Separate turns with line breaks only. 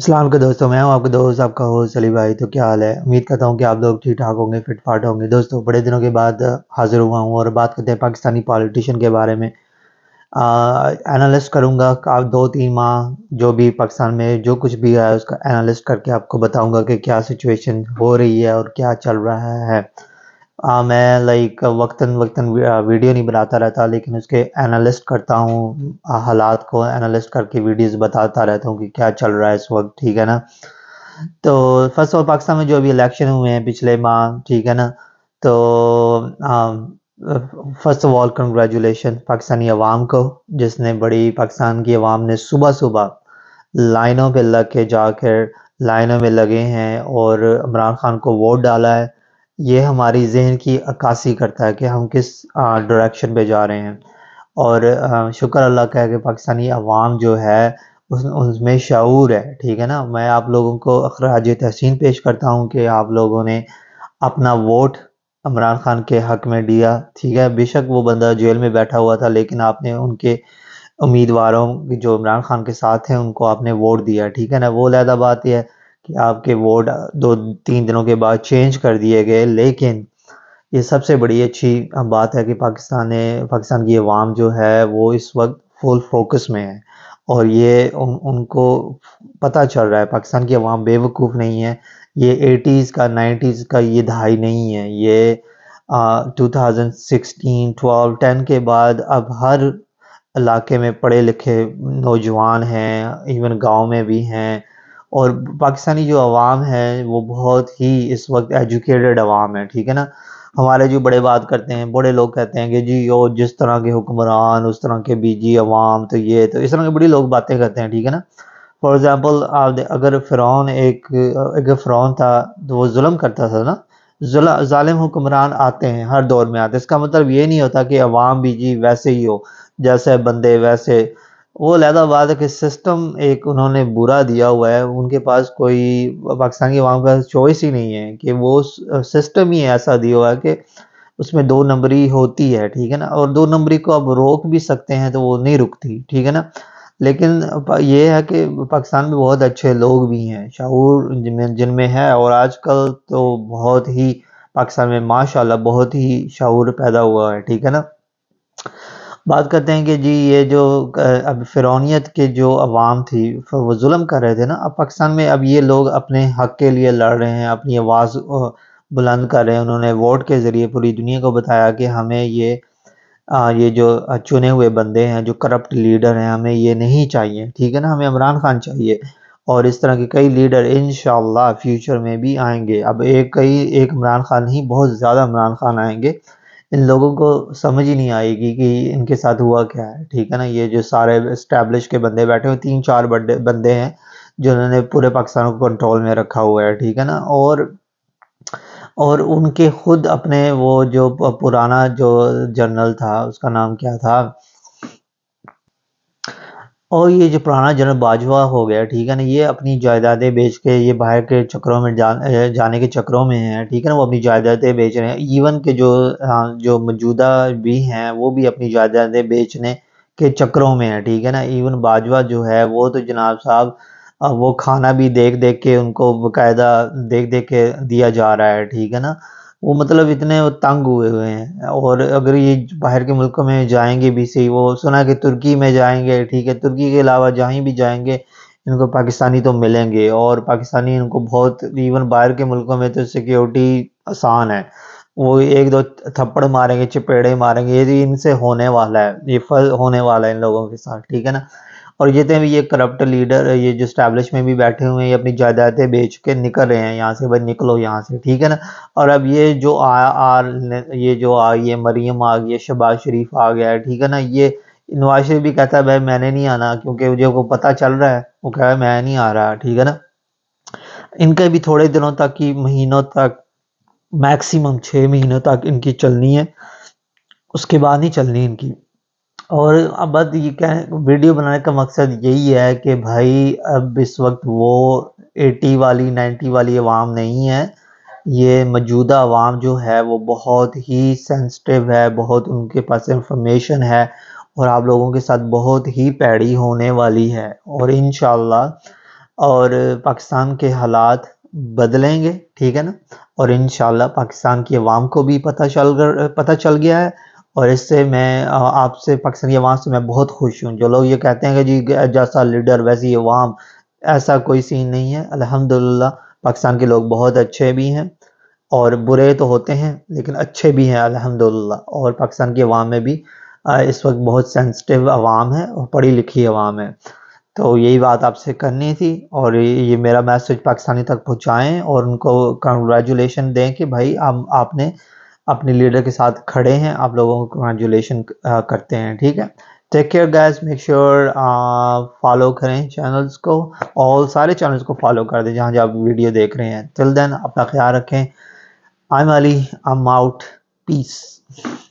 असलम के दोस्तों मैं हूं आपके दोस्त आपका होस्ट अली भाई तो क्या हाल है उम्मीद करता हूं कि आप लोग ठीक ठाक होंगे फिट फाट होंगे दोस्तों बड़े दिनों के बाद हाज़िर हुआ हूं और बात करते हैं पाकिस्तानी पॉलिटिशियन के बारे में एनालिस्ट करूंगा आप दो तीन माह जो भी पाकिस्तान में जो कुछ भी आया उसका एनालिस्ट करके आपको बताऊँगा कि क्या सिचुएशन हो रही है और क्या चल रहा है आ, मैं लाइक वक्तन वक्तन वीडियो नहीं बनाता रहता लेकिन उसके एनालिस्ट करता हूँ हालात को एनालिस्ट करके वीडियोस बताता रहता हूँ कि क्या चल रहा है इस वक्त ठीक है ना तो फर्स्ट ऑफ पाकिस्तान में जो अभी इलेक्शन हुए हैं पिछले माह ठीक है ना तो first of all congratulation Pakistani अवाम को जिसने बड़ी पाकिस्तान की अवाम ने सुबह सुबह लाइनों पर लग के जाकर लाइनों में लगे हैं और इमरान खान को वोट डाला है ये हमारी जहन की अक्सी करता है कि हम किस डायरेक्शन पे जा रहे हैं और शुक्र अल्लाह का है कि पाकिस्तानी अवाम जो है उस उसमें शूर है ठीक है ना मैं आप लोगों को अखराज तहसिन पेश करता हूँ कि आप लोगों ने अपना वोट इमरान खान के हक में दिया ठीक है बेशक वो बंदा जेल में बैठा हुआ था लेकिन आपने उनके उम्मीदवारों जो इमरान खान के साथ हैं उनको आपने वोट दिया ठीक है ना वो लहदा बात यह है कि आपके वोट दो तीन दिनों के बाद चेंज कर दिए गए लेकिन ये सबसे बड़ी अच्छी बात है कि पाकिस्तान ने पाकिस्तान की अवाम जो है वो इस वक्त फुल फोकस में है और ये उन, उनको पता चल रहा है पाकिस्तान की अवाम बेवकूफ़ नहीं है ये एटीज़ का नाइन्टीज़ का ये दहाई नहीं है ये आ, 2016, 12, 10 के बाद अब हर इलाके में पढ़े लिखे नौजवान हैं इवन गांव में भी हैं और पाकिस्तानी जो आवाम है वो बहुत ही इस वक्त एजुकेटेड आवाम है ठीक है ना हमारे जो बड़े बात करते हैं बड़े लोग कहते हैं कि जी यो जिस तरह के हुक्मरान उस तरह के बीजी आवाम तो ये तो इस तरह के बड़ी लोग बातें करते हैं ठीक है ना फॉर एग्ज़ाम्पल आप अगर फ़िरौन एक अगर फ़िरौन था तो वो जुल्म करता था ना जालिम हुक्मरान आते हैं हर दौर में आते हैं इसका मतलब ये नहीं होता कि अवाम बीजी वैसे ही हो जैसे बंदे वैसे वो लहदाबाद के सिस्टम एक उन्होंने बुरा दिया हुआ है उनके पास कोई पाकिस्तान के वहाँ पास चॉइस ही नहीं है कि वो सिस्टम ही ऐसा दिया हुआ है कि उसमें दो नंबरी होती है ठीक है ना और दो नंबरी को आप रोक भी सकते हैं तो वो नहीं रुकती ठीक है ना लेकिन ये है कि पाकिस्तान में बहुत अच्छे लोग भी हैं शाऊर जिनमें जिनमें है और आजकल तो बहुत ही पाकिस्तान में माशाल्लाह बहुत ही शाऊर पैदा हुआ है ठीक है ना बात करते हैं कि जी ये जो अब फिरौनीत के जो अवाम थी वो जुल्म कर रहे थे ना अब पाकिस्तान में अब ये लोग अपने हक के लिए लड़ रहे हैं अपनी आवाज़ बुलंद कर रहे हैं उन्होंने वोट के ज़रिए पूरी दुनिया को बताया कि हमें ये आ, ये जो चुने हुए बंदे हैं जो करप्ट लीडर हैं हमें ये नहीं चाहिए ठीक है ना हमें इमरान खान चाहिए और इस तरह के कई लीडर इन फ्यूचर में भी आएंगे अब एक कई एक इमरान खान नहीं बहुत ज़्यादा इमरान खान आएंगे इन लोगों को समझ ही नहीं आएगी कि इनके साथ हुआ क्या है ठीक है ना ये जो सारे स्टैब्लिश के बंदे बैठे हुए तीन चार बड़े बंदे हैं जो उन्होंने पूरे पाकिस्तान को कंट्रोल में रखा हुआ है ठीक है ना और और उनके खुद अपने वो जो पुराना जो जर्नल था उसका नाम क्या था और ये जो पुराना जन बाजवा हो गया ठीक है ना ये अपनी जायदादें बेच के ये बाहर के चक्करों में जा, जाने के चक्करों में है ठीक है ना वो अपनी जायदादें बेच रहे हैं इवन के जो जो मौजूदा भी हैं वो भी अपनी जायदादें बेचने के चक्करों में है ठीक है ना इवन बाजवा जो है वो तो जनाब साहब वो खाना भी देख देख के उनको बाकायदा देख देख के दिया जा रहा है ठीक है ना वो मतलब इतने तंग हुए हुए हैं और अगर ये बाहर के मुल्कों में जाएंगे भी सही वो सुना कि तुर्की में जाएंगे ठीक है तुर्की के अलावा जहाँ भी जाएंगे इनको पाकिस्तानी तो मिलेंगे और पाकिस्तानी इनको बहुत इवन बाहर के मुल्कों में तो सिक्योरिटी आसान है वो एक दो थप्पड़ मारेंगे चपेड़े मारेंगे ये इनसे होने वाला है ये फल होने वाला है इन लोगों के साथ ठीक है ना और जितने भी ये करप्ट लीडर ये जो स्टैब्लिश में भी बैठे हुए हैं ये अपनी जायदादें बेच के निकल रहे हैं यहाँ से भाई निकलो यहाँ से ठीक है ना और अब ये जो आ, आ ये जो आ ये मरीम आ गई शबाज शरीफ आ गया है ठीक है ना ये नवाज शरीफ भी कहता है भाई मैंने नहीं आना क्योंकि मुझे को पता चल रहा है वो कह रहा है मैं नहीं आ रहा ठीक है ना इनके भी थोड़े दिनों तक की महीनों तक मैक्सिमम छः महीनों तक इनकी चलनी है उसके बाद नहीं चलनी इनकी और अब बात ये क्या है वीडियो बनाने का मकसद यही है कि भाई अब इस वक्त वो एटी वाली नाइन्टी वाली आवाम नहीं है ये मौजूदा आवाम जो है वो बहुत ही सेंसिटिव है बहुत उनके पास इंफॉर्मेशन है और आप लोगों के साथ बहुत ही पैड़ी होने वाली है और इन और पाकिस्तान के हालात बदलेंगे ठीक है ना और इन पाकिस्तान की आवाम को भी पता चल कर पता चल गया है और इससे मैं आपसे पाकिस्तान की आवाम से मैं बहुत खुश हूँ जो लोग ये कहते हैं कि जी जैसा लीडर वैसी अवाम ऐसा कोई सीन नहीं है अल्हम्दुलिल्लाह पाकिस्तान के लोग बहुत अच्छे भी हैं और बुरे तो होते हैं लेकिन अच्छे भी हैं अल्हम्दुलिल्लाह और पाकिस्तान की अवाम में भी इस वक्त बहुत सेंसिटिव आवाम है और पढ़ी लिखी आवाम है तो यही बात आपसे करनी थी और ये मेरा मैसेज पाकिस्तानी तक पहुँचाएँ और उनको कंग्रेचुलेशन दें कि भाई आप आपने अपने लीडर के साथ खड़े हैं आप लोगों को कंग्रेचुलेशन करते हैं ठीक है take care guys make sure follow करें चैनल्स को और सारे चैनल्स को फॉलो कर दें जहाँ जहाँ आप वीडियो देख रहे हैं टिल देन अपना ख्याल रखें I am Ali I am out piece